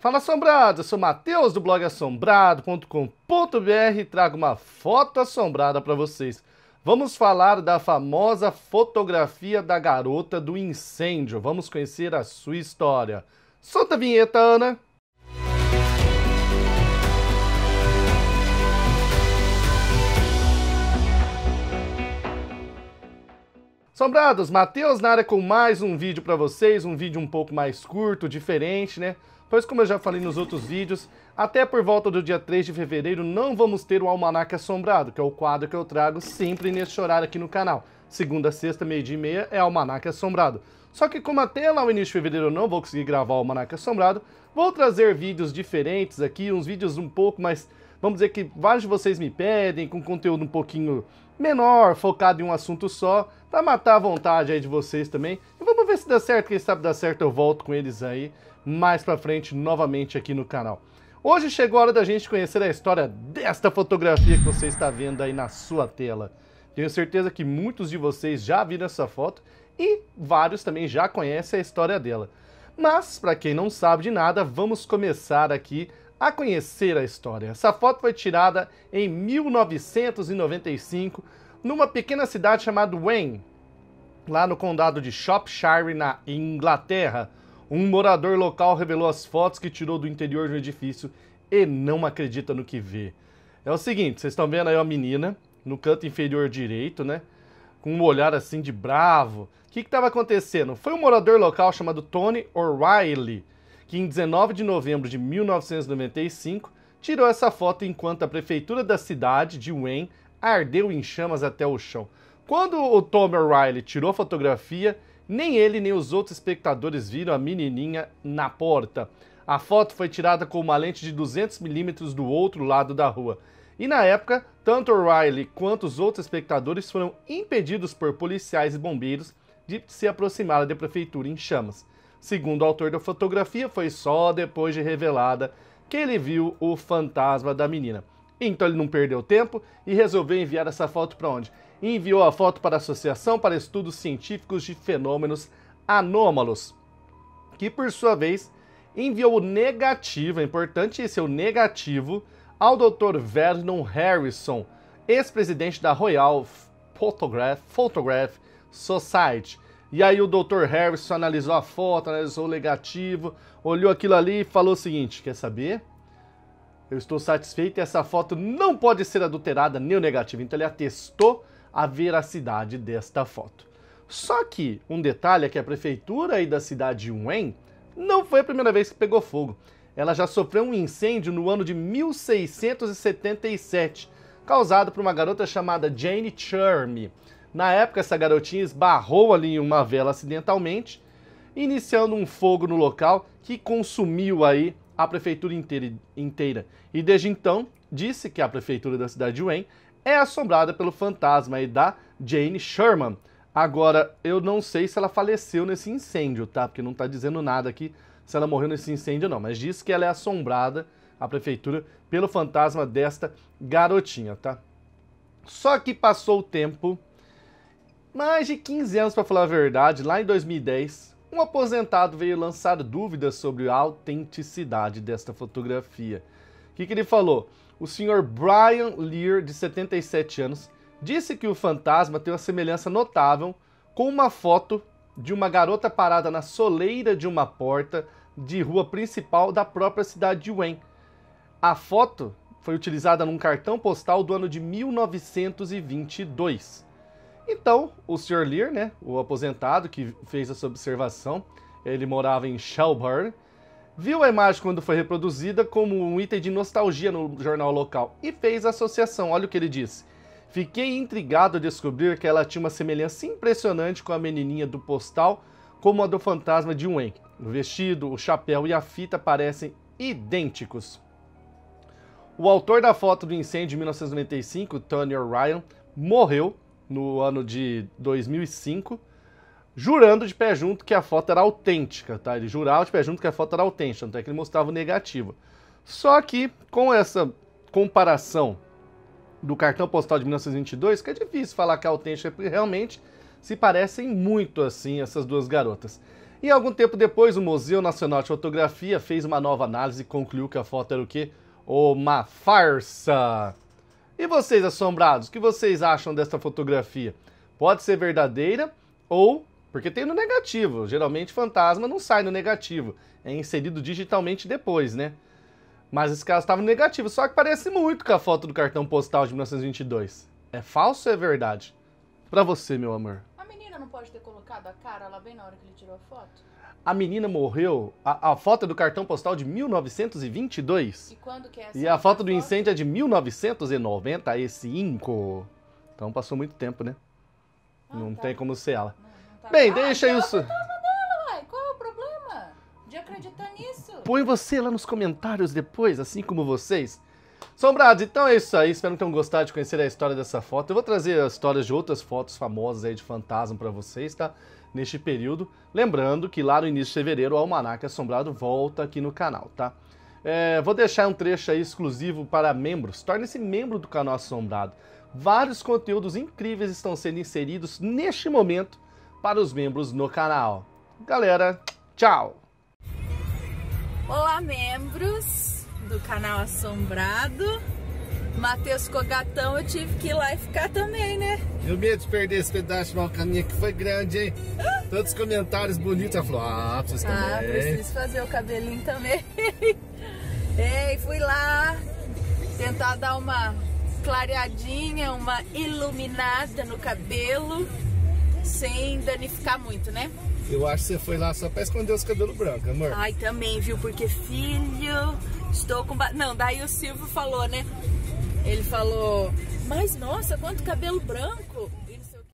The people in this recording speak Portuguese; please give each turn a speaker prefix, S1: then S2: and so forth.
S1: Fala assombrado, eu sou Matheus do blog assombrado.com.br e trago uma foto assombrada para vocês. Vamos falar da famosa fotografia da garota do incêndio. Vamos conhecer a sua história. Solta a vinheta, Ana! Assombrados, Matheus na área com mais um vídeo para vocês, um vídeo um pouco mais curto, diferente, né? pois como eu já falei nos outros vídeos, até por volta do dia 3 de fevereiro não vamos ter o Almanac Assombrado, que é o quadro que eu trago sempre neste horário aqui no canal. Segunda, sexta, meio-dia e meia é Almanac Assombrado. Só que como até lá o início de fevereiro eu não vou conseguir gravar o Almanac Assombrado, vou trazer vídeos diferentes aqui, uns vídeos um pouco mais... Vamos dizer que vários de vocês me pedem, com conteúdo um pouquinho menor, focado em um assunto só, pra matar a vontade aí de vocês também. E vamos ver se dá certo, quem sabe dá certo eu volto com eles aí, mais para frente novamente aqui no canal. Hoje chegou a hora da gente conhecer a história desta fotografia que você está vendo aí na sua tela. Tenho certeza que muitos de vocês já viram essa foto e vários também já conhecem a história dela. Mas, para quem não sabe de nada, vamos começar aqui a conhecer a história. Essa foto foi tirada em 1995 numa pequena cidade chamada Wayne, lá no condado de Shropshire, na Inglaterra. Um morador local revelou as fotos que tirou do interior do edifício e não acredita no que vê. É o seguinte, vocês estão vendo aí uma menina no canto inferior direito, né? Com um olhar assim de bravo. O que estava acontecendo? Foi um morador local chamado Tony O'Reilly que em 19 de novembro de 1995 tirou essa foto enquanto a prefeitura da cidade de Wayne ardeu em chamas até o chão. Quando o Tom O'Reilly tirou a fotografia, nem ele nem os outros espectadores viram a menininha na porta. A foto foi tirada com uma lente de 200 milímetros do outro lado da rua. E na época, tanto Riley quanto os outros espectadores foram impedidos por policiais e bombeiros de se aproximar da prefeitura em chamas. Segundo o autor da fotografia, foi só depois de revelada que ele viu o fantasma da menina. Então ele não perdeu tempo e resolveu enviar essa foto para onde? Enviou a foto para a Associação para Estudos Científicos de Fenômenos Anômalos, que por sua vez enviou o negativo, é importante esse, é o negativo, ao Dr. Vernon Harrison, ex-presidente da Royal Photograph, Photograph Society. E aí o Dr. Harrison analisou a foto, analisou o negativo, olhou aquilo ali e falou o seguinte: quer saber? Eu estou satisfeito, essa foto não pode ser adulterada nem negativo. Então ele atestou a veracidade desta foto. Só que um detalhe é que a prefeitura aí da cidade de Wen não foi a primeira vez que pegou fogo. Ela já sofreu um incêndio no ano de 1677, causado por uma garota chamada Jane Charme. Na época, essa garotinha esbarrou ali em uma vela acidentalmente, iniciando um fogo no local que consumiu aí a prefeitura inteira, inteira, e desde então disse que a prefeitura da cidade de Wayne é assombrada pelo fantasma da Jane Sherman. Agora, eu não sei se ela faleceu nesse incêndio, tá? Porque não está dizendo nada aqui se ela morreu nesse incêndio não, mas diz que ela é assombrada, a prefeitura, pelo fantasma desta garotinha, tá? Só que passou o tempo, mais de 15 anos para falar a verdade, lá em 2010, um aposentado veio lançar dúvidas sobre a autenticidade desta fotografia. O que, que ele falou? O senhor Brian Lear, de 77 anos, disse que o fantasma tem uma semelhança notável com uma foto de uma garota parada na soleira de uma porta de rua principal da própria cidade de Wayne. A foto foi utilizada num cartão postal do ano de 1922. Então, o Sr. Lear, né, o aposentado que fez essa observação, ele morava em Shelburne, viu a imagem quando foi reproduzida como um item de nostalgia no jornal local e fez a associação. Olha o que ele disse. Fiquei intrigado ao descobrir que ela tinha uma semelhança impressionante com a menininha do postal, como a do fantasma de Wayne. O vestido, o chapéu e a fita parecem idênticos. O autor da foto do incêndio de 1995, Tony Ryan, morreu no ano de 2005, jurando de pé junto que a foto era autêntica, tá? Ele jurava de pé junto que a foto era autêntica, até que ele mostrava o negativo. Só que com essa comparação do cartão postal de 1922, que é difícil falar que é autêntica, é porque realmente se parecem muito assim essas duas garotas. E algum tempo depois, o Museu Nacional de Fotografia fez uma nova análise e concluiu que a foto era o quê? Uma farsa! E vocês, assombrados, o que vocês acham desta fotografia? Pode ser verdadeira ou. Porque tem no negativo. Geralmente fantasma não sai no negativo. É inserido digitalmente depois, né? Mas esse caso estava no negativo, só que parece muito com a foto do cartão postal de 1922. É falso ou é verdade? Pra você, meu amor. A menina não pode ter colocado a cara lá bem na hora que ele tirou a foto? a menina morreu. A, a, foto do cartão postal de 1922. E quando que é essa? E a foto do incêndio é de 1995. Então passou muito tempo, né? Ah, não tá. tem como ser ela. Não, não tá. Bem, ah, deixa então isso. Dela, Qual é o problema de acreditar nisso? Põe você lá nos comentários depois, assim como vocês. Sombrados, então é isso aí. Espero que tenham gostado de conhecer a história dessa foto. Eu vou trazer as histórias de outras fotos famosas aí de fantasma para vocês, tá? neste período. Lembrando que lá no início de fevereiro o Almanac Assombrado volta aqui no canal, tá? É, vou deixar um trecho aí exclusivo para membros. Torne-se membro do canal Assombrado. Vários conteúdos incríveis estão sendo inseridos neste momento para os membros no canal. Galera, tchau! Olá, membros do canal Assombrado. Matheus Cogatão, eu tive que ir lá e ficar também, né? Eu medo de perder esse pedaço de caminho que foi grande, hein? Tantos comentários bonitos. Ela falou, ah, preciso ah, também. Ah, preciso fazer o cabelinho também. Ei, fui lá tentar dar uma clareadinha, uma iluminada no cabelo, sem danificar muito, né? Eu acho que você foi lá só pra esconder os cabelos brancos, amor. Ai, também, viu? Porque, filho, estou com... Ba... Não, daí o Silvio falou, né? Ele falou, mas nossa, quanto cabelo branco.